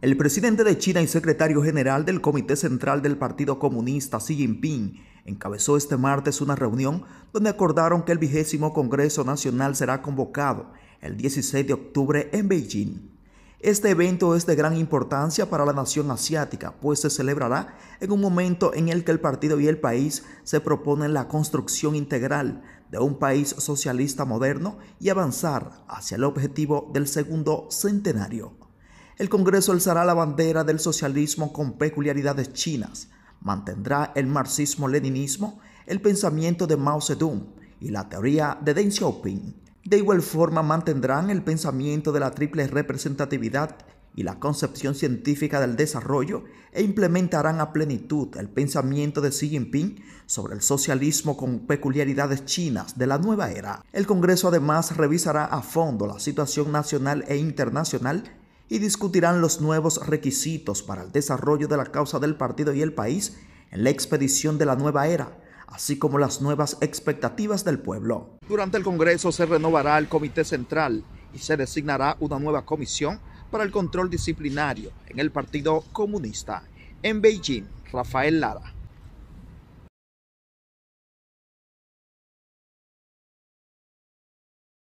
El presidente de China y secretario general del Comité Central del Partido Comunista, Xi Jinping, encabezó este martes una reunión donde acordaron que el vigésimo Congreso Nacional será convocado el 16 de octubre en Beijing. Este evento es de gran importancia para la nación asiática, pues se celebrará en un momento en el que el partido y el país se proponen la construcción integral de un país socialista moderno y avanzar hacia el objetivo del segundo centenario el Congreso alzará la bandera del socialismo con peculiaridades chinas, mantendrá el marxismo-leninismo, el pensamiento de Mao Zedong y la teoría de Deng Xiaoping. De igual forma mantendrán el pensamiento de la triple representatividad y la concepción científica del desarrollo e implementarán a plenitud el pensamiento de Xi Jinping sobre el socialismo con peculiaridades chinas de la nueva era. El Congreso además revisará a fondo la situación nacional e internacional y discutirán los nuevos requisitos para el desarrollo de la causa del partido y el país en la expedición de la nueva era, así como las nuevas expectativas del pueblo. Durante el Congreso se renovará el Comité Central y se designará una nueva comisión para el control disciplinario en el Partido Comunista. En Beijing, Rafael Lara.